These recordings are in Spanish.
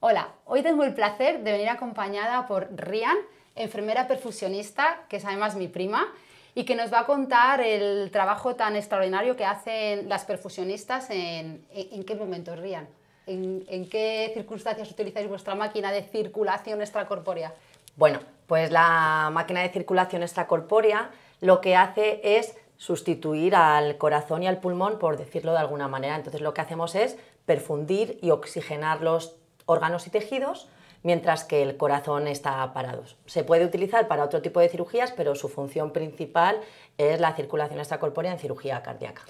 Hola, hoy tengo el placer de venir acompañada por Rian, enfermera perfusionista, que es además mi prima, y que nos va a contar el trabajo tan extraordinario que hacen las perfusionistas en, qué momento, Rian. ¿En, qué circunstancias utilizáis vuestra máquina de circulación extracorpórea? Bueno, pues la máquina de circulación extracorpórea lo que hace es sustituir al corazón y al pulmón, por decirlo de alguna manera. Entonces lo que hacemos es perfundir y oxigenarlos los órganos y tejidos, mientras que el corazón está parado. Se puede utilizar para otro tipo de cirugías, pero su función principal es la circulación extracorpórea en cirugía cardíaca.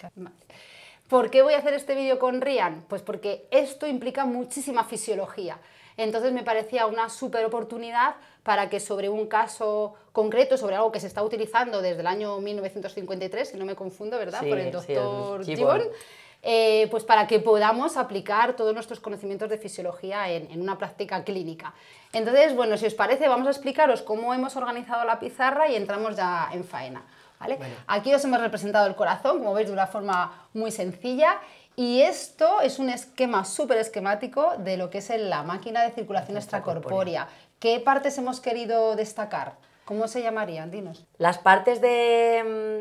¿Por qué voy a hacer este vídeo con Rian? Pues porque esto implica muchísima fisiología. Entonces me parecía una super oportunidad para que sobre un caso concreto, sobre algo que se está utilizando desde el año 1953, si no me confundo, ¿verdad? Por el doctor sí, eh, pues para que podamos aplicar todos nuestros conocimientos de fisiología en, una práctica clínica. Entonces, bueno, si os parece, vamos a explicaros cómo hemos organizado la pizarra y entramos ya en faena. ¿vale? Aquí os hemos representado el corazón, como veis, de una forma muy sencilla y esto es un esquema súper esquemático de lo que es la máquina de circulación extracorpórea. ¿Qué partes hemos querido destacar? ¿Cómo se llamarían? Dinos. Las partes mm,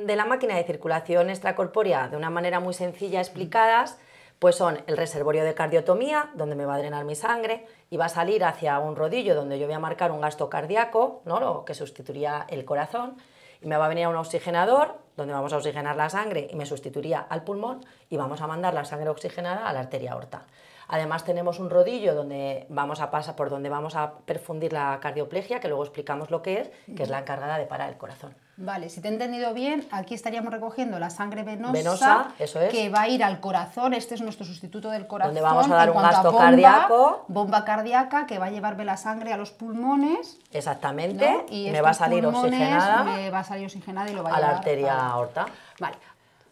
de, la máquina de circulación extracorpórea, de una manera muy sencilla explicadas, pues son el reservorio de cardiotomía, donde me va a drenar mi sangre, y va a salir hacia un rodillo donde yo voy a marcar un gasto cardíaco, lo que sustituiría el corazón y me va a venir un oxigenador donde vamos a oxigenar la sangre y me sustituiría al pulmón y vamos a mandar la sangre oxigenada a la arteria aorta. Además tenemos un rodillo donde vamos a pasar por donde vamos a perfundir la cardioplegia, que luego explicamos lo que es, que es la encargada de parar el corazón. Vale, si te he entendido bien, aquí estaríamos recogiendo la sangre venosa, que va a ir al corazón, este es nuestro sustituto del corazón. Donde vamos a dar un gasto cardíaco. Bomba cardíaca que va a llevarme la sangre a los pulmones. Exactamente, y me va a salir oxigenada. va a salir y lo va a, a la arteria aorta. Vale,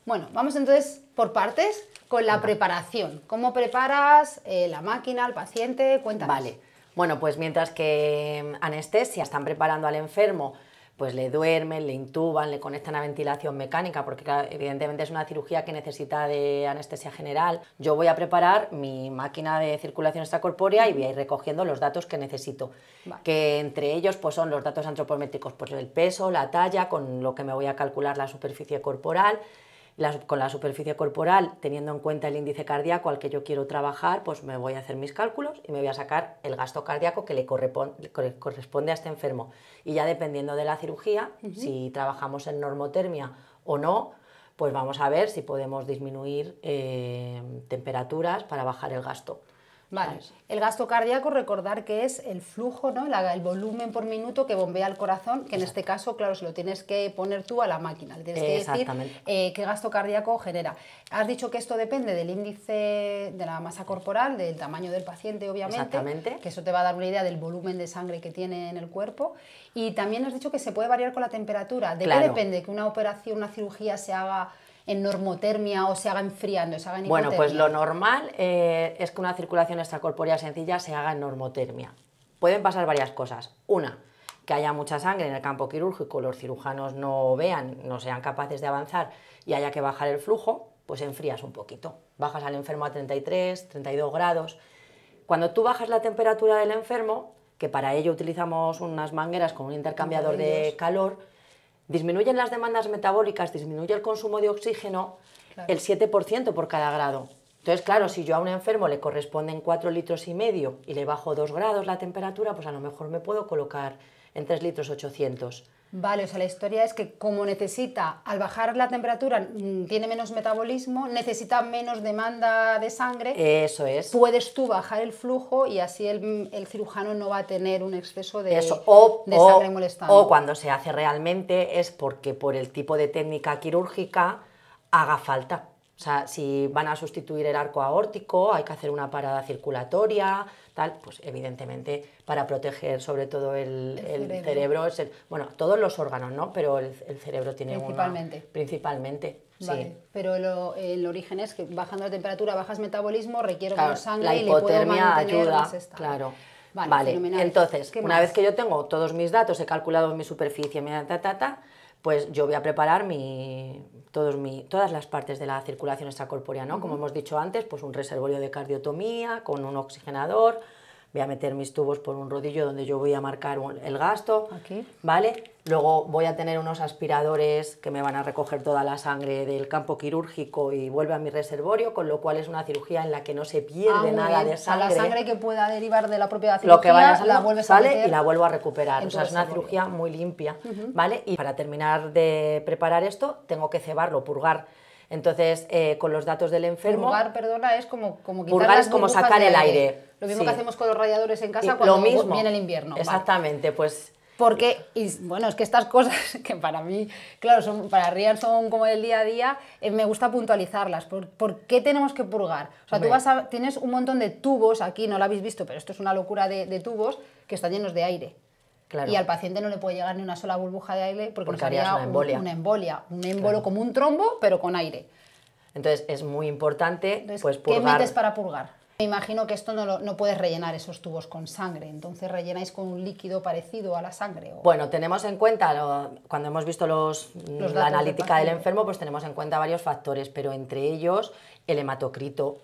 bueno, vamos entonces por partes con la preparación. ¿Cómo preparas eh, la máquina, el paciente? Cuéntanos. Vale. Bueno, pues mientras que em, anestesia están preparando al enfermo pues le duermen, le intuban, le conectan a ventilación mecánica, porque evidentemente es una cirugía que necesita de anestesia general. Yo voy a preparar mi máquina de circulación extracorpórea y voy a ir recogiendo los datos que necesito, que entre ellos pues son los datos antropométricos, pues el peso, la talla, con lo que me voy a calcular la superficie corporal, con la superficie corporal, teniendo en cuenta el índice cardíaco al que yo quiero trabajar, pues me voy a hacer mis cálculos y me voy a sacar el gasto cardíaco que le, corresponde a este enfermo. Y ya dependiendo de la cirugía, si trabajamos en normotermia o no, pues vamos a ver si podemos disminuir eh, temperaturas para bajar el gasto. Vale. El gasto cardíaco, recordar que es el flujo, ¿no? el volumen por minuto que bombea el corazón, que en este caso, claro, se lo tienes que poner tú a la máquina. Le tienes que decir eh, qué gasto cardíaco genera. Has dicho que esto depende del índice de la masa corporal, del tamaño del paciente, obviamente. Que eso te va a dar una idea del volumen de sangre que tiene en el cuerpo. Y también has dicho que se puede variar con la temperatura. ¿De qué depende que una operación, una cirugía se haga en normotermia o se haga enfriando, se haga en Bueno, pues lo normal eh, es que una circulación extracorpórea sencilla se haga en normotermia. Pueden pasar varias cosas. Una, que haya mucha sangre en el campo quirúrgico, los cirujanos no vean, no sean capaces de avanzar y haya que bajar el flujo, pues enfrías un poquito. Bajas al enfermo a 33, 32 grados. Cuando tú bajas la temperatura del enfermo, que para ello utilizamos unas mangueras con un intercambiador de calor, disminuyen las demandas metabólicas, disminuye el consumo de oxígeno el 7% por cada grado. Entonces, claro, si yo a un enfermo le corresponden 4 litros y medio y le bajo 2 grados la temperatura, pues a lo mejor me puedo colocar en 3 litros 800. Vale, o sea, la historia es que como necesita, al bajar la temperatura, mm, tiene menos metabolismo, necesita menos demanda de sangre. Eso es. Puedes tú bajar el flujo y así el, cirujano no va a tener un exceso de, sangre molestando. O cuando se hace realmente es porque por el tipo de técnica quirúrgica haga falta. O sea, si van a sustituir el arco aórtico, hay que hacer una parada circulatoria, tal, pues evidentemente para proteger sobre todo el, el, cerebro, es bueno, todos los órganos, ¿no? Pero el, cerebro tiene principalmente. principalmente. sí. pero el origen es que bajando la temperatura bajas metabolismo, requieres más sangre la hipotermia pues, ayuda, claro. Vale, entonces, una vez que yo tengo todos mis datos, he calculado mi superficie, mi ta, ta, ta, pues yo voy a preparar mi, mi, todas las partes de la circulación extracorpórea, ¿no? Como hemos dicho antes, pues un reservorio de cardiotomía con un oxigenador, voy a meter mis tubos por un rodillo donde yo voy a marcar el gasto, ¿vale? Luego voy a tener unos aspiradores que me van a recoger toda la sangre del campo quirúrgico y vuelve a mi reservorio, con lo cual es una cirugía en la que no se pierde ah, nada de sangre. la sangre que pueda derivar de la propia cirugía, lo que la y la vuelvo a recuperar. O sea, es una cirugía muy limpia, ¿vale? Y para terminar de preparar esto, tengo que cebarlo, purgar entonces, eh, con los datos del enfermo... Purgar, perdona, es como, como quitar es como sacar el aire. Lo mismo que hacemos con los radiadores en casa cuando lo mismo. viene el invierno. Exactamente, pues... Porque, bueno, es que estas cosas que para mí, claro, son, para Rian son como del día a día, eh, me gusta puntualizarlas. ¿Por, qué tenemos que purgar? O sea, tú vas a, tienes un montón de tubos aquí, no lo habéis visto, pero esto es una locura de tubos que están llenos de aire. Y al paciente no le puede llegar ni una sola burbuja de aire porque, porque haría una embolia. Un, una embolia. Un émbolo como un trombo, pero con aire. Entonces es muy importante pues, purgar. ¿Qué metes para purgar? Me imagino que esto no, no puedes rellenar esos tubos con sangre, entonces rellenáis con un líquido parecido a la sangre. Bueno, tenemos en cuenta, cuando hemos visto los, la analítica del, del enfermo, pues tenemos en cuenta varios factores, pero entre ellos el hematocrito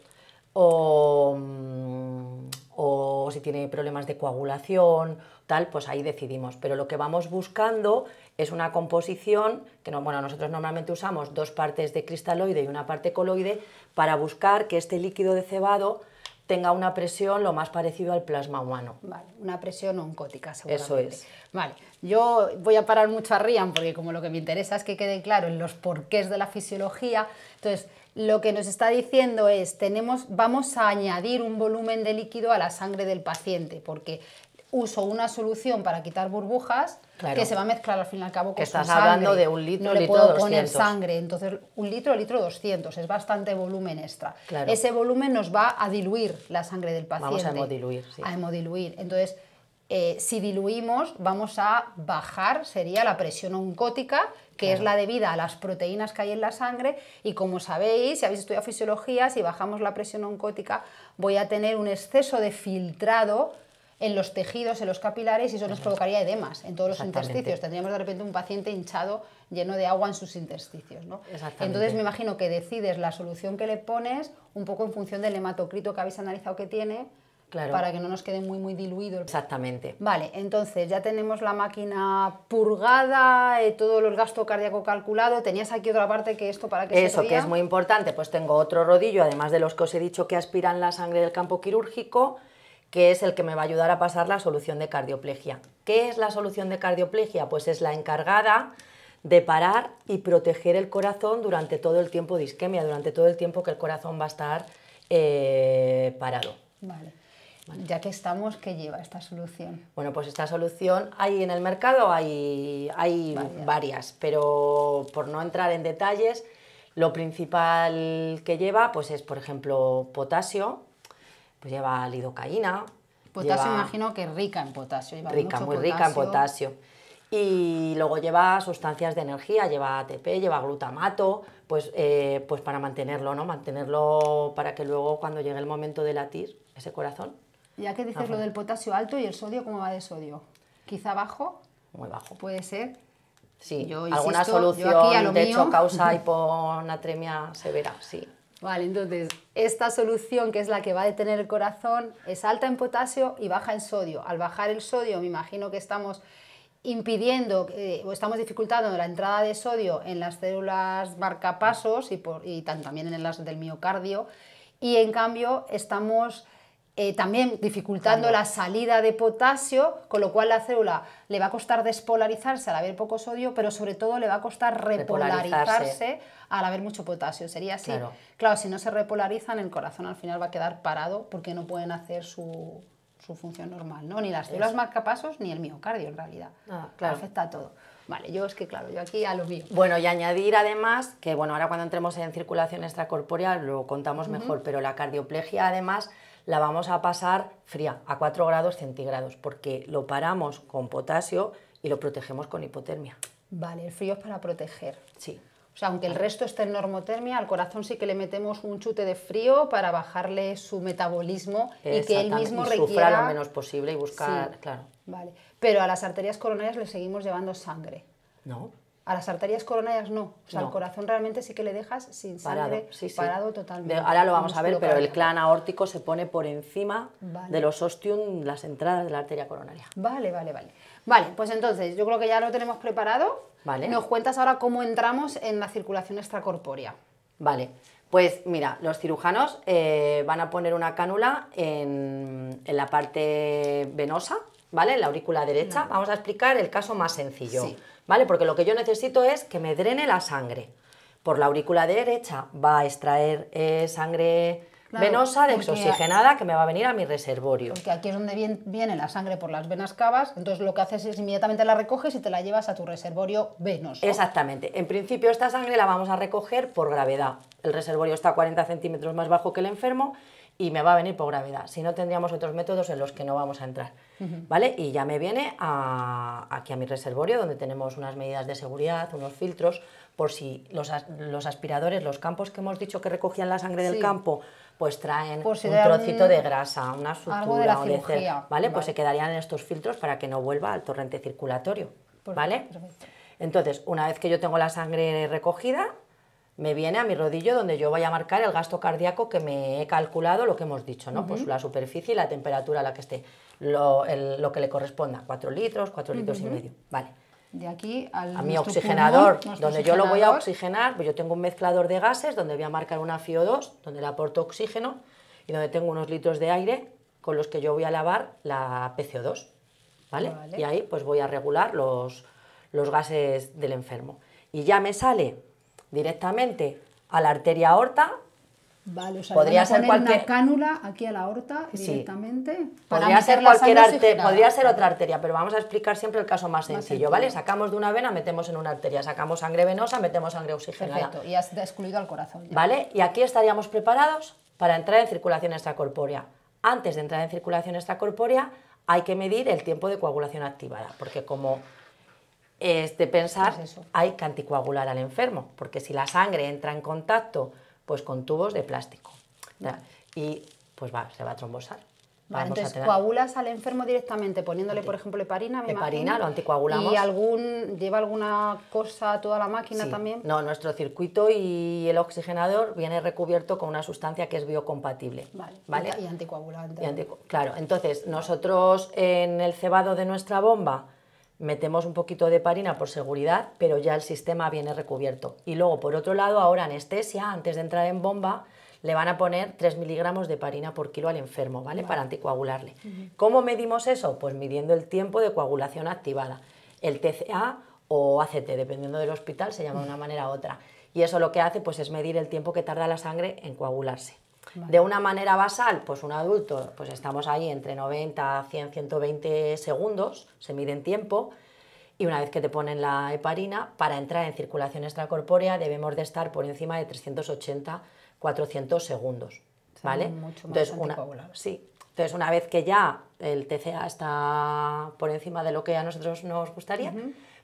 o mm, o si tiene problemas de coagulación, tal, pues ahí decidimos. Pero lo que vamos buscando es una composición que no, bueno, nosotros normalmente usamos dos partes de cristaloide y una parte coloide para buscar que este líquido de cebado tenga una presión lo más parecido al plasma humano. Vale, una presión oncótica, seguramente. Eso es. Vale, yo voy a parar mucho a Rian porque como lo que me interesa es que quede claro en los porqués de la fisiología, entonces lo que nos está diciendo es tenemos, vamos a añadir un volumen de líquido a la sangre del paciente, porque uso una solución para quitar burbujas que se va a mezclar al fin y al cabo con que estás hablando de un litro, no le puedo poner sangre entonces un litro litro 200 es bastante volumen extra ese volumen nos va a diluir la sangre del paciente vamos a hemodiluir sí. a hemodiluir entonces eh, si diluimos vamos a bajar sería la presión oncótica que es la debida a las proteínas que hay en la sangre y como sabéis, si habéis estudiado fisiología, si bajamos la presión oncótica voy a tener un exceso de filtrado en los tejidos, en los capilares, y eso nos provocaría edemas en todos los intersticios. Tendríamos de repente un paciente hinchado, lleno de agua en sus intersticios. ¿no? Entonces me imagino que decides la solución que le pones un poco en función del hematocrito que habéis analizado que tiene, para que no nos quede muy, muy diluido. Exactamente. Vale, entonces ya tenemos la máquina purgada, eh, todo el gasto cardíaco calculado. Tenías aquí otra parte que esto para que Eso, que es muy importante. Pues tengo otro rodillo, además de los que os he dicho que aspiran la sangre del campo quirúrgico, que es el que me va a ayudar a pasar la solución de cardioplegia. ¿Qué es la solución de cardioplegia? Pues es la encargada de parar y proteger el corazón durante todo el tiempo de isquemia, durante todo el tiempo que el corazón va a estar eh, parado. Vale. Ya que estamos, ¿qué lleva esta solución? Bueno, pues esta solución hay en el mercado, hay, varias. pero por no entrar en detalles, lo principal que lleva pues es, por ejemplo, potasio, pues lleva lidocaína. Potasio imagino que rica en potasio. rica, muy rica en potasio. Y luego lleva sustancias de energía, lleva ATP, lleva glutamato, pues, eh, pues para mantenerlo, ¿no? Mantenerlo para que luego cuando llegue el momento de latir ese corazón, ya que dices lo del potasio alto y el sodio, ¿cómo va de sodio? ¿Quizá bajo? Muy bajo. Puede ser. Sí, yo alguna solución de hecho causa hiponatremia severa, sí. Vale, entonces, esta solución que es la que va a detener el corazón es alta en potasio y baja en sodio. Al bajar el sodio, me imagino que estamos impidiendo eh, o estamos dificultando la entrada de sodio en las células marcapasos y, por, y también en las del miocardio, y en cambio estamos eh, también dificultando la salida de potasio, con lo cual la célula le va a costar despolarizarse al haber poco sodio, pero sobre todo le va a costar repolarizarse al haber mucho potasio. Sería así. Claro. si no se repolarizan, el corazón al final va a quedar parado porque no pueden hacer su, función normal, ¿no? Ni las células más marcapasos ni el miocardio en realidad. Ah, claro. Afecta a todo. Vale, yo es que claro, yo aquí a lo mío. Bueno, y añadir además que bueno, ahora cuando entremos en circulación extracorpórea lo contamos mejor, pero la cardioplegia además la vamos a pasar fría a 4 grados centígrados porque lo paramos con potasio y lo protegemos con hipotermia. Vale, el frío es para proteger. Sí. O sea, aunque el resto esté en normotermia, al corazón sí que le metemos un chute de frío para bajarle su metabolismo y que él mismo y Sufra lo menos posible y buscar... Claro. Vale. Pero a las arterias coronarias le seguimos llevando sangre. No. A las arterias coronarias no. O al corazón realmente sí que le dejas sin sangre, totalmente. ahora lo vamos a ver, pero el clan aórtico se pone por encima de los ostium, las entradas de la arteria coronaria. Vale, vale, vale. Vale, pues entonces yo creo que ya lo tenemos preparado. Vale. Nos cuentas ahora cómo entramos en la circulación extracorpórea. Vale. Pues mira, los cirujanos eh, van a poner una cánula en, la parte venosa, ¿vale? En la aurícula derecha. Vamos a explicar el caso más sencillo. ¿vale? Porque lo que yo necesito es que me drene la sangre. Por la aurícula derecha va a extraer eh, sangre venosa desoxigenada que me va a venir a mi reservorio. Porque aquí es donde viene la sangre por las venas cavas, entonces lo que haces es inmediatamente la recoges y te la llevas a tu reservorio venoso. Exactamente. En principio esta sangre la vamos a recoger por gravedad. El reservorio está a 40 centímetros más bajo que el enfermo y me va a venir por gravedad. Si no, tendríamos otros métodos en los que no vamos a entrar. ¿Vale? Y ya me viene aquí a mi reservorio, donde tenemos unas medidas de seguridad, unos filtros, por si los, aspiradores, los campos que hemos dicho que recogían la sangre del campo, pues traen un trocito de grasa, una sutura o ¿vale? Pues se quedarían en estos filtros para que no vuelva al torrente circulatorio, ¿vale? Entonces, una vez que yo tengo la sangre recogida, me viene a mi rodillo donde yo voy a marcar el gasto cardíaco que me he calculado, lo que hemos dicho, ¿no? Pues la superficie y la temperatura a la que esté, lo, que le corresponda, 4 litros, 4 litros y medio, vale. De aquí al a mi oxigenador, donde yo lo voy a oxigenar, pues yo tengo un mezclador de gases donde voy a marcar una FIO2, donde le aporto oxígeno y donde tengo unos litros de aire con los que yo voy a lavar la PCO2, Y ahí pues voy a regular los, los gases del enfermo. Y ya me sale directamente a la arteria aorta. podría ser cualquier cánula aquí a la aorta directamente. podría ser cualquier arteria, podría ser otra arteria, pero vamos a explicar siempre el caso más, sencillo, ¿vale? Sacamos de una vena, metemos en una arteria, sacamos sangre venosa, metemos sangre oxigenada. Perfecto, y has excluido al corazón. ¿Vale? Y aquí estaríamos preparados para entrar en circulación extracorpórea. Antes de entrar en circulación extracorpórea, hay que medir el tiempo de coagulación activada, porque como es de pensar, hay que anticoagular al enfermo, porque si la sangre entra en contacto pues con tubos de plástico y pues va, se va a trombosar. entonces coagulas al enfermo directamente poniéndole, por ejemplo, heparina. Me heparina, lo anticoagulamos. ¿Y lleva alguna cosa a toda la máquina también? No, nuestro circuito y el oxigenador viene recubierto con una sustancia que es biocompatible. Vale, y anticoagulante. claro, entonces nosotros en el cebado de nuestra bomba metemos un poquito de parina por seguridad, pero ya el sistema viene recubierto. Y luego, por otro lado, ahora anestesia, antes de entrar en bomba, le van a poner 3 miligramos de parina por kilo al enfermo, ¿vale? Para anticoagularle. ¿Cómo medimos eso? Pues midiendo el tiempo de coagulación activada, el TCA o ACT, dependiendo del hospital, se llama de una manera u otra. Y eso lo que hace pues, es medir el tiempo que tarda la sangre en coagularse. De una manera basal, pues un adulto, pues estamos ahí entre 90, 100, 120 segundos, se mide en tiempo, y una vez que te ponen la heparina, para entrar en circulación extracorpórea debemos de estar por encima de 380, 400 segundos, ¿vale? Mucho entonces, una, sí, entonces, una vez que ya el TCA está por encima de lo que a nosotros nos gustaría,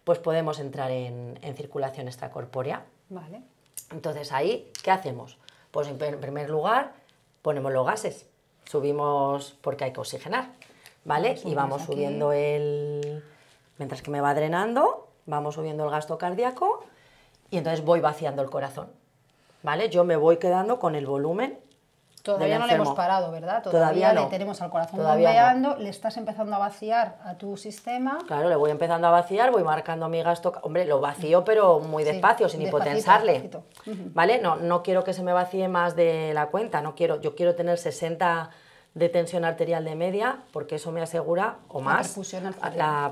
pues podemos entrar en, en circulación extracorpórea. Vale. Entonces, ahí, ¿qué hacemos? Pues en primer lugar ponemos los gases, subimos porque hay que oxigenar, ¿vale? Y vamos subiendo el... Mientras que me va drenando, vamos subiendo el gasto cardíaco y entonces voy vaciando el corazón, ¿vale? Yo me voy quedando con el volumen Todavía no le hemos parado, ¿verdad? Todavía, le tenemos al corazón Todavía bombeando, le estás empezando a vaciar a tu sistema. Claro, le voy empezando a vaciar, voy marcando mi gasto. Hombre, lo vacío, pero muy despacio, sin hipotensarle. ¿Vale? No, no quiero que se me vacíe más de la cuenta, no quiero, yo quiero tener 60 de tensión arterial de media, porque eso me asegura, o más, la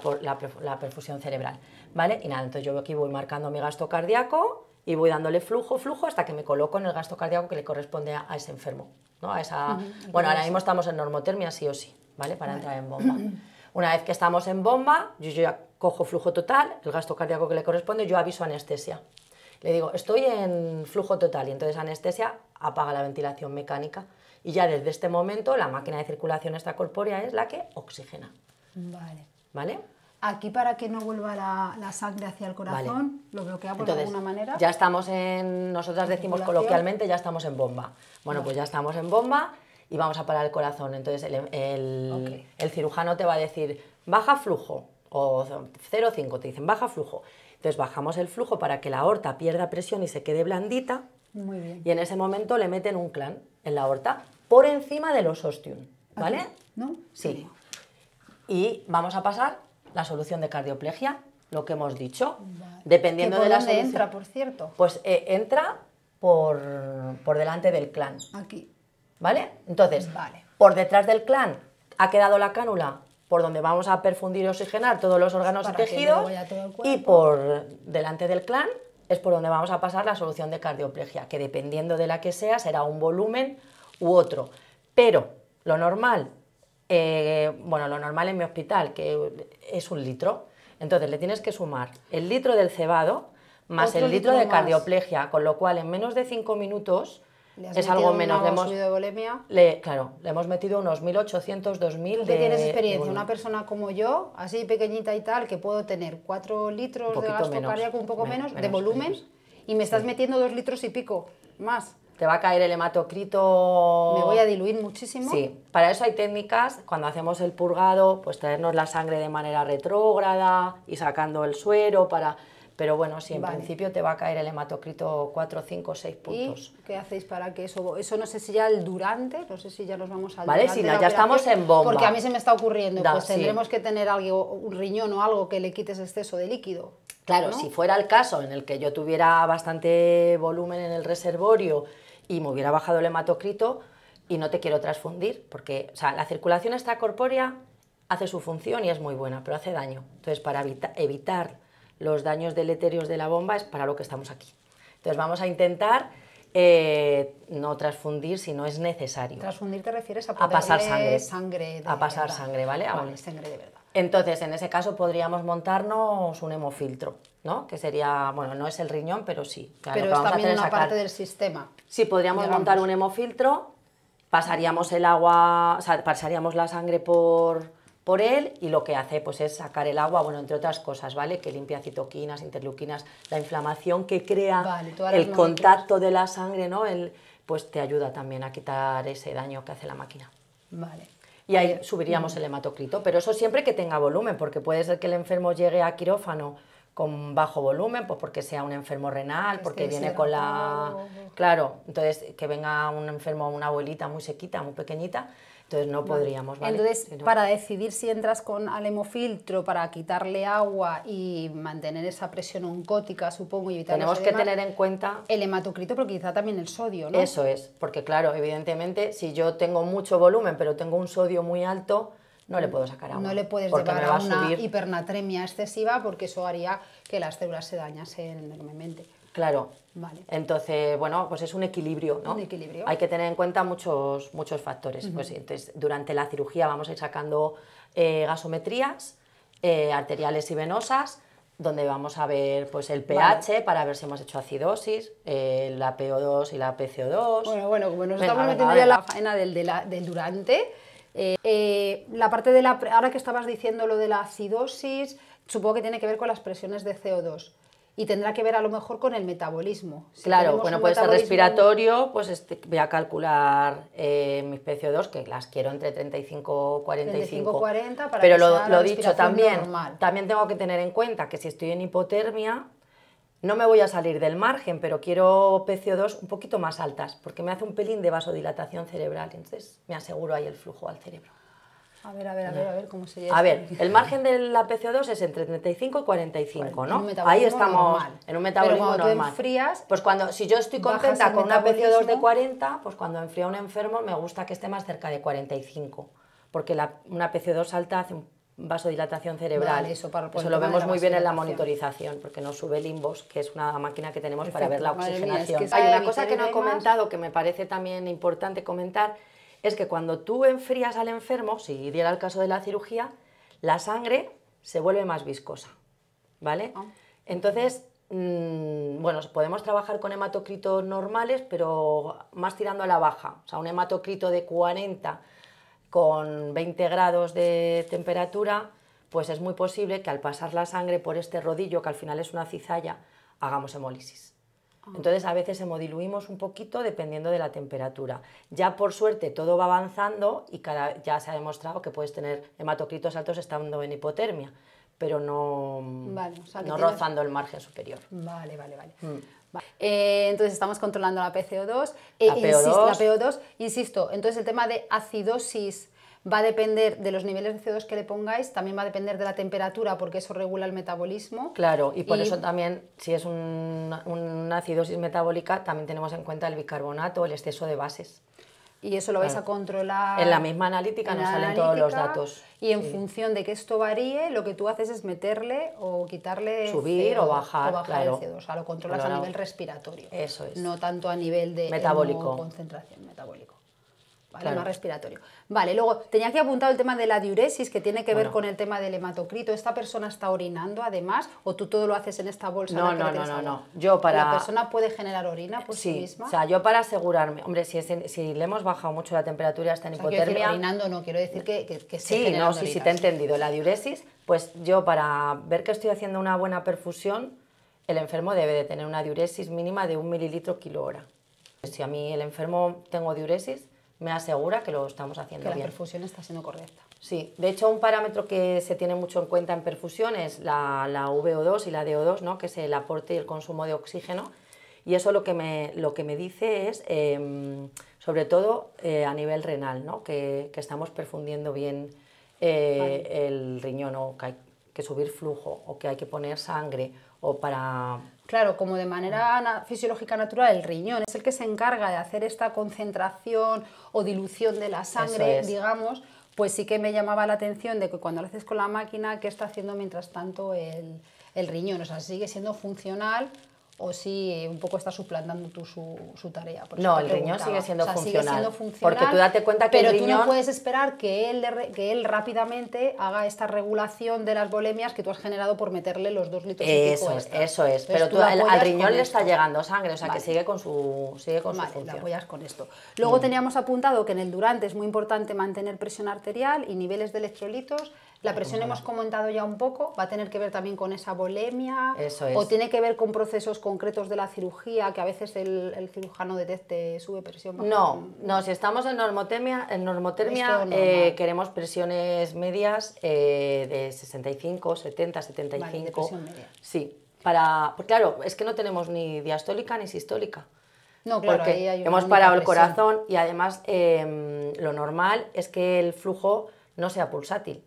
la perfusión cerebral. ¿Vale? Y nada, entonces yo aquí voy marcando mi gasto cardíaco y voy dándole flujo, flujo, hasta que me coloco en el gasto cardíaco que le corresponde a, ese enfermo. ¿no? A esa, Bueno, ahora mismo estamos en normotermia, sí o sí, ¿vale? Para entrar en bomba. Una vez que estamos en bomba, yo, ya cojo flujo total, el gasto cardíaco que le corresponde, yo aviso anestesia. Le digo, estoy en flujo total y entonces anestesia apaga la ventilación mecánica y ya desde este momento la máquina de circulación extracorpórea es la que oxigena. Vale. ¿Vale? Aquí para que no vuelva la, sangre hacia el corazón, lo bloquea por de alguna manera. Ya estamos en, nosotras decimos coloquialmente, ya estamos en bomba. Bueno, pues ya estamos en bomba y vamos a parar el corazón. Entonces el, cirujano te va a decir, baja flujo, o 0,5, te dicen, baja flujo. Entonces bajamos el flujo para que la aorta pierda presión y se quede blandita. Muy bien. Y en ese momento le meten un clan en la aorta por encima de los ostium, ¿Ah, ¿vale? ¿No? sí. Y vamos a pasar la solución de cardioplegia, lo que hemos dicho. Dependiendo de la dónde entra, por cierto? Pues eh, entra por, por, delante del clan. Aquí. ¿Vale? Entonces, vale. por detrás del clan ha quedado la cánula por donde vamos a perfundir y oxigenar todos los órganos y tejidos. Y por delante del clan es por donde vamos a pasar la solución de cardioplegia, que dependiendo de la que sea será un volumen u otro. Pero lo normal eh, bueno, lo normal en mi hospital, que es un litro, entonces le tienes que sumar el litro del cebado más el litro, de cardioplegia, con lo cual en menos de cinco minutos es algo menos. Le hemos, de claro, le hemos metido unos 1.800, 2.000 ¿Tú tienes experiencia, una persona como yo, así pequeñita y tal, que puedo tener 4 litros de gasto cardíaco, un poco menos, de volumen, y me estás metiendo dos litros y pico más te va a caer el hematocrito. Me voy a diluir muchísimo. Sí, para eso hay técnicas. Cuando hacemos el purgado, pues traernos la sangre de manera retrógrada y sacando el suero para. Pero bueno, si en principio te va a caer el hematocrito 4, 5, 6 puntos. ¿Y qué hacéis para que eso? Eso no sé si ya el durante, no sé si ya nos vamos a Vale, si ya estamos en bomba. Porque a mí se me está ocurriendo, pues tendremos que tener algo, un riñón o algo que le quites exceso de líquido. Claro, si fuera el caso en el que yo tuviera bastante volumen en el reservorio y me hubiera bajado el hematocrito, y no te quiero transfundir, porque la circulación extracorpórea hace su función y es muy buena, pero hace daño. Entonces, para evitar los daños deleterios de la bomba es para lo que estamos aquí. Entonces, vamos a intentar eh, no transfundir si no es necesario. Transfundir te refieres a, pasar sangre. sangre a pasar sangre, ¿vale? A pasar sangre de verdad. Entonces, en ese caso podríamos montarnos un hemofiltro, ¿no? Que sería, bueno, no es el riñón, pero sí. claro. pero es también una parte del sistema. Sí, podríamos montar un hemofiltro, pasaríamos el agua, o sea, pasaríamos la sangre por, por él y lo que hace pues es sacar el agua, bueno, entre otras cosas, ¿vale? Que limpia citoquinas, interleuquinas, la inflamación que crea el contacto de la sangre, ¿no? El, pues te ayuda también a quitar ese daño que hace la máquina. Vale y ahí subiríamos el hematocrito. Pero eso siempre que tenga volumen, porque puede ser que el enfermo llegue a quirófano con bajo volumen, pues porque sea un enfermo renal, porque viene con la... Claro, entonces que venga un enfermo, una abuelita muy sequita, muy pequeñita, entonces no podríamos, Entonces, para decidir si entras con alemofiltro para quitarle agua y mantener esa presión oncótica, supongo, y evitar Tenemos que tener en cuenta... El hematocrito, pero quizá también el sodio, ¿no? Eso es, porque claro, evidentemente, si yo tengo mucho volumen, pero tengo un sodio muy alto, no le puedo sacar agua. No le puedes llevar una hipernatremia excesiva porque eso haría que las células se dañasen enormemente. Claro, entonces, bueno, pues es un equilibrio, ¿no? Hay que tener en cuenta muchos, muchos factores. Pues entonces, durante la cirugía vamos a ir sacando eh, gasometrías eh, arteriales y venosas, donde vamos a ver pues el pH para ver si hemos hecho acidosis, eh, la PO2 y la PCO2. Bueno, bueno, como nos estamos metiendo ya la faena del, del durante, la parte de la... Ahora que estabas diciendo lo de la acidosis, supongo que tiene que ver con las presiones de CO2 y tendrá que ver a lo mejor con el metabolismo. claro, bueno, puede ser respiratorio, pues este, voy a calcular eh, mis PCO2, que las quiero entre 35 y 45. 35, 40 para pero lo, lo dicho también, también tengo que tener en cuenta que si estoy en hipotermia, no me voy a salir del margen, pero quiero PCO2 un poquito más altas, porque me hace un pelín de vasodilatación cerebral, entonces me aseguro ahí el flujo al cerebro. A ver, a ver, a ver, a ver cómo sería. A ver, el margen de la PCO2 es entre 35 y 45, ¿no? Ahí estamos en un metabolismo normal. pues cuando si yo estoy contenta con una PCO2 de 40, pues cuando enfría un enfermo me gusta que esté más cerca de 45, porque la, una PCO2 alta hace un vasodilatación cerebral. eso, para, eso lo vemos muy bien en la monitorización, porque no sube Limbos, que es una máquina que tenemos para ver la oxigenación. Hay una cosa que no he comentado que me parece también importante comentar, es que cuando tú enfrías al enfermo, si diera el caso de la cirugía, la sangre se vuelve más viscosa, ¿vale? Ah. Entonces, mm, bueno, podemos trabajar con hematocritos normales, pero más tirando a la baja. O sea, un hematocrito de 40 con 20 grados de temperatura, pues es muy posible que al pasar la sangre por este rodillo, que al final es una cizalla, hagamos hemólisis. Entonces a veces hemodiluimos un poquito dependiendo de la temperatura. Ya por suerte todo va avanzando y ya se ha demostrado que puedes tener hematocritos altos estando en hipotermia, pero no, no rozando el margen superior. Vale, vale, vale. Mm. Eh, entonces estamos controlando la PCO2, Insisto, eh, la PO2. Insisto, entonces el tema de acidosis va a depender de los niveles de CO2 que le pongáis, también va a depender de la temperatura porque eso regula el metabolismo. Claro, y por eso también, si es una acidosis metabólica, también tenemos en cuenta el bicarbonato, el exceso de bases. Y eso lo vais a controlar. En la misma analítica nos salen todos los datos. Y en función de que esto varíe, lo que tú haces es meterle o quitarle. Subir co o bajar. O bajar el CO2. O sea, lo controlas a nivel respiratorio. Eso es. No tanto a nivel de. Metabólico. Concentración metabólica. ¿vale? respiratorio. Vale, luego tenía que apuntado el tema de la diuresis, que tiene que ver con el tema del hematocrito. ¿Esta persona está orinando además? ¿O tú todo lo haces en esta bolsa? No, no, no, no, no, Yo para... ¿La persona puede generar orina por sí, sí, misma? O sea, yo para asegurarme, hombre, si, le hemos bajado mucho la temperatura, Hasta en o sea, hipotermia... orinando no, quiero decir que, que, Sí, no, sí, sí, te he entendido. La diuresis, pues yo para ver que estoy haciendo una buena perfusión, el enfermo debe de tener una diuresis mínima de un mililitro kilo hora. Si a mí el enfermo tengo diuresis, me asegura que lo estamos haciendo que la perfusión está siendo correcta. Sí, de hecho un parámetro que se tiene mucho en cuenta en perfusión es la, la VO2 y la DO2, ¿no? que es el aporte y el consumo de oxígeno. Y eso lo que me, lo que me dice es, em, sobre todo eh, a nivel renal, ¿no? que, estamos perfundiendo bien eh, el riñón o que hay que subir flujo o que hay que poner sangre o para Claro, como de manera fisiológica natural, el riñón es el que se encarga de hacer esta concentración o dilución de la sangre, digamos, pues sí que me llamaba la atención de que cuando lo haces con la máquina, ¿qué está haciendo mientras tanto el, el riñón? O sea, sigue siendo funcional, o si un poco está suplantando tú su, su tarea. no, el riñón sigue siendo, funcional, Porque tú date cuenta que pero el riñón... tú no puedes esperar que él, que él rápidamente haga esta regulación de las bolemias que tú has generado por meterle los dos litros de sangre. Eso es, Eso es, pero al, riñón le está llegando sangre, o sea que sigue con su, sigue con su apoyas con esto. Luego teníamos apuntado que en el durante es muy importante mantener presión arterial y niveles de electrolitos la presión hemos comentado ya un poco, va a tener que ver también con esa bolemia? Eso es. o tiene que ver con procesos concretos de la cirugía que a veces el, cirujano detecte sube presión. No, no, si estamos en normotermia, en normotermia eh, queremos presiones medias eh, de 65, 70, 75. Vale, de presión media. Sí, para, pues claro, es que no tenemos ni diastólica ni sistólica. No, porque hemos parado el corazón y además em, lo normal es que el flujo no sea pulsátil.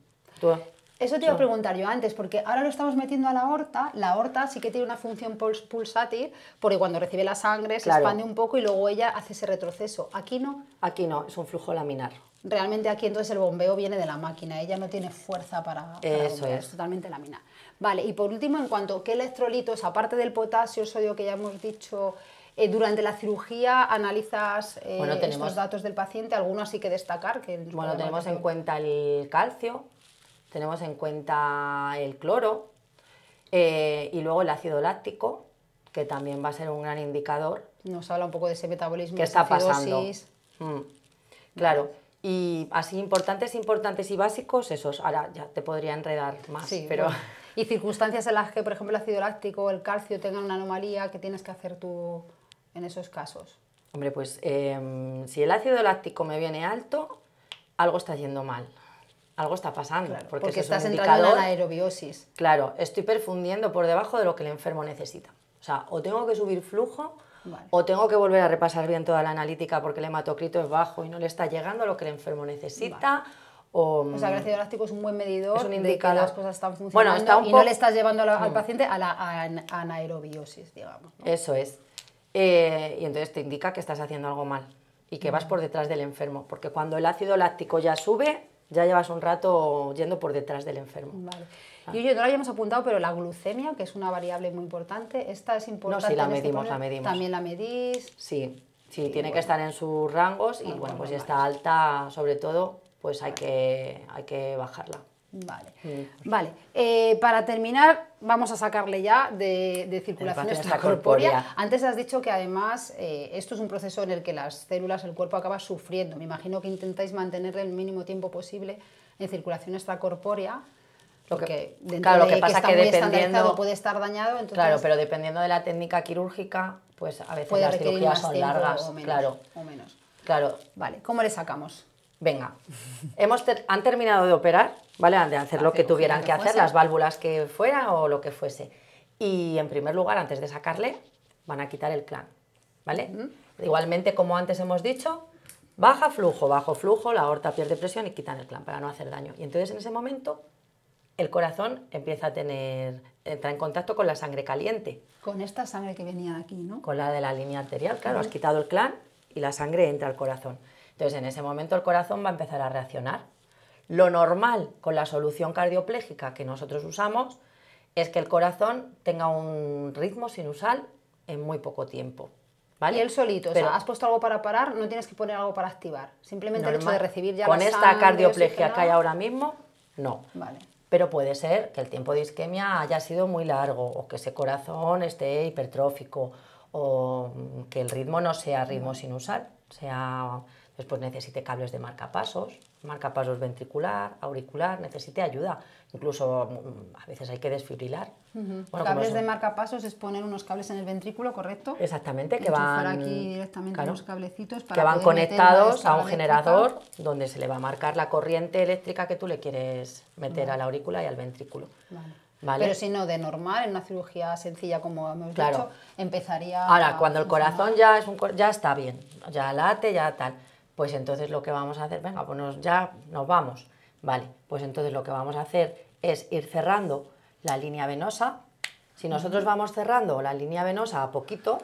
Eso te iba a preguntar yo antes, porque ahora lo estamos metiendo a la aorta. La aorta sí que tiene una función pulsátil, porque cuando recibe la sangre se expande un poco y luego ella hace ese retroceso. Aquí no. Aquí no, es un flujo laminar. Realmente aquí entonces el bombeo viene de la máquina, ella no tiene fuerza para, Eso es. totalmente laminar. Vale, y por último, en cuanto a qué electrolitos, aparte del potasio, sodio que ya hemos dicho, eh, durante la cirugía analizas los eh, datos del paciente, algunos sí que destacar. Que bueno, tenemos en cuenta el calcio, tenemos en cuenta el cloro eh, y luego el ácido láctico, que también va a ser un gran indicador. Nos habla un poco de ese metabolismo. Que está pasando. Mm, claro. Y así importantes, importantes y básicos, esos. Ahora ya te podría enredar más, pero... Y circunstancias en las que, por ejemplo, el ácido láctico o el calcio tengan una anomalía, ¿qué tienes que hacer tú en esos casos? Hombre, pues em, si el ácido láctico me viene alto, algo está yendo mal algo está pasando. porque, estás es entrando en la aerobiosis. Claro, estoy perfundiendo por debajo de lo que el enfermo necesita. O sea, o tengo que subir flujo, o tengo que volver a repasar bien toda la analítica porque el hematocrito es bajo y no le está llegando lo que el enfermo necesita. O, sea, el ácido láctico es un buen medidor Son de las cosas están funcionando bueno, y no le estás llevando al mm. paciente a la anaerobiosis, digamos. Eso es. Eh, y entonces te indica que estás haciendo algo mal y que mm. vas por detrás del enfermo, porque cuando el ácido láctico ya sube, ya llevas un rato yendo por detrás del enfermo. Y oye, ah. no lo habíamos apuntado, pero la glucemia, que es una variable muy importante, esta es importante. No, sí, la este medimos, la También la medís. Sí, sí, tiene que estar en sus rangos y, ah, bueno, pues si está alta, sobre todo, pues hay que, hay que bajarla. Vale. Vale. Eh, para terminar, vamos a sacarle ya de, circulación extracorpórea. Antes has dicho que además eh, esto es un proceso en el que las células, el cuerpo acaba sufriendo. Me imagino que intentáis mantenerle el mínimo tiempo posible en circulación extracorpórea. Lo que, claro, lo que de pasa que, que dependiendo puede estar dañado. claro, pero dependiendo de la técnica quirúrgica, pues a veces las cirugías son largas, claro, o menos. Claro, vale. ¿Cómo le sacamos? Venga, han terminado de operar, ¿vale? Han de hacer lo que tuvieran que, hacer, las válvulas que fuera o lo que fuese. Y en primer lugar, antes de sacarle, van a quitar el clan, ¿vale? Igualmente, como antes hemos dicho, baja flujo, bajo flujo, la aorta pierde presión y quitan el clan para no hacer daño. Y entonces en ese momento el corazón empieza a tener, entra en contacto con la sangre caliente. Con esta sangre que venía aquí, ¿no? Con la de la línea arterial, claro, has quitado el clan y la sangre entra al corazón. Entonces, en ese momento el corazón va a empezar a reaccionar. Lo normal con la solución cardioplégica que nosotros usamos es que el corazón tenga un ritmo sinusal en muy poco tiempo. ¿Vale? Y él solito, o sea, has puesto algo para parar, no tienes que poner algo para activar. Simplemente el hecho de recibir ya Con esta cardioplegia que hay ahora mismo, no. Vale. Pero puede ser que el tiempo de isquemia haya sido muy largo, o que ese corazón esté hipertrófico, o que el ritmo no sea ritmo sinusal, sea Después necesite cables de marcapasos, marcapasos ventricular, auricular, necesite ayuda. Incluso mm, a veces hay que desfibrilar. Los cables de marcapasos es poner unos cables en el ventrículo, ¿correcto? Exactamente, que van directamente cablecitos que van conectados a un generador donde se le va a marcar la corriente eléctrica que tú le quieres meter a la aurícula y al ventrículo. Vale. Pero si no, de normal, en una cirugía sencilla como hemos dicho, empezaría... Ahora, cuando el corazón ya, es un, ya está bien, ya late, ya tal pues entonces lo que vamos a hacer, venga, pues ya nos vamos. Vale, pues entonces lo que vamos a hacer es ir cerrando la línea venosa. Si nosotros vamos cerrando la línea venosa a poquito,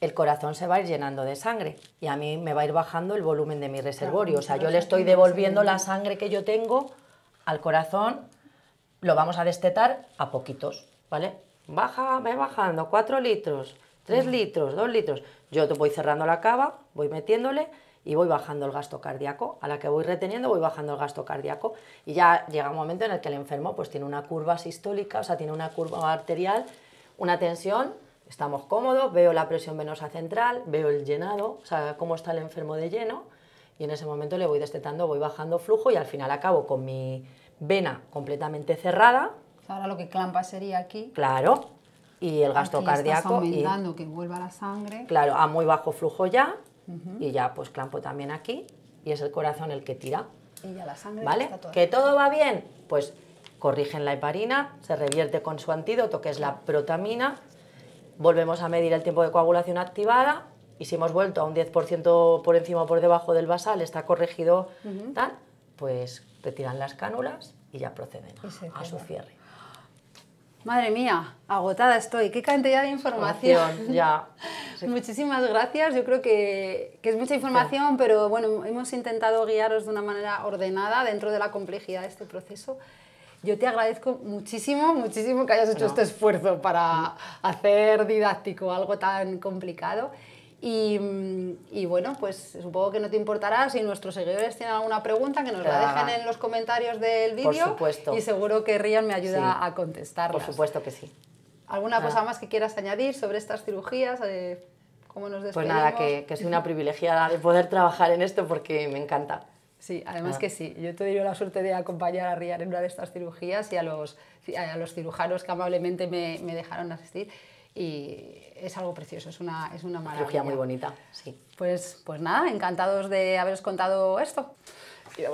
el corazón se va a ir llenando de sangre y a mí me va a ir bajando el volumen de mi reservorio. O sea, yo le estoy devolviendo la sangre que yo tengo al corazón, lo vamos a destetar a poquitos, ¿vale? Baja, va bajando, 4 litros, 3 litros, 2 litros. Yo te voy cerrando la cava, voy metiéndole y voy bajando el gasto cardíaco. A la que voy reteniendo voy bajando el gasto cardíaco y ya llega un momento en el que el enfermo pues tiene una curva sistólica, o sea, tiene una curva arterial, una tensión, estamos cómodos, veo la presión venosa central, veo el llenado, o sea, cómo está el enfermo de lleno y en ese momento le voy destetando, voy bajando flujo y al final acabo con mi vena completamente cerrada. Ahora lo que clampa sería aquí. Claro. Y el gasto cardíaco. Estás aumentando que vuelva la sangre. Claro, a muy bajo flujo ya y ya pues clampo también aquí y es el corazón el que tira. Y ya la sangre ¿Vale? Que todo va bien, pues corrigen la heparina, se revierte con su antídoto que es la protamina, volvemos a medir el tiempo de coagulación activada y si hemos vuelto a un 10% por encima o por debajo del basal, está corregido tal, pues retiran las cánulas y ya proceden a su cierre. Madre mía, agotada estoy. Qué cantidad de información. ya. Muchísimas gracias. Yo creo que, es mucha información, pero bueno, hemos intentado guiaros de una manera ordenada dentro de la complejidad de este proceso. Yo te agradezco muchísimo, muchísimo que hayas hecho este esfuerzo para hacer didáctico algo tan complicado. Y, bueno, pues supongo que no te importará si nuestros seguidores tienen alguna pregunta que nos la dejen en los comentarios del vídeo. Y seguro que Rian me ayuda a contestarlas. Por supuesto que sí. ¿Alguna cosa más que quieras añadir sobre estas cirugías? Eh, ¿Cómo nos Pues nada, que, que una privilegiada de poder trabajar en esto porque me encanta. Sí, además ah. que sí. Yo te tenido la suerte de acompañar a Rian en una de estas cirugías y a los, a cirujanos que amablemente me dejaron asistir y es algo precioso, es una, es una maravilla. muy bonita, sí. Pues, pues nada, encantados de haberos contado esto. Y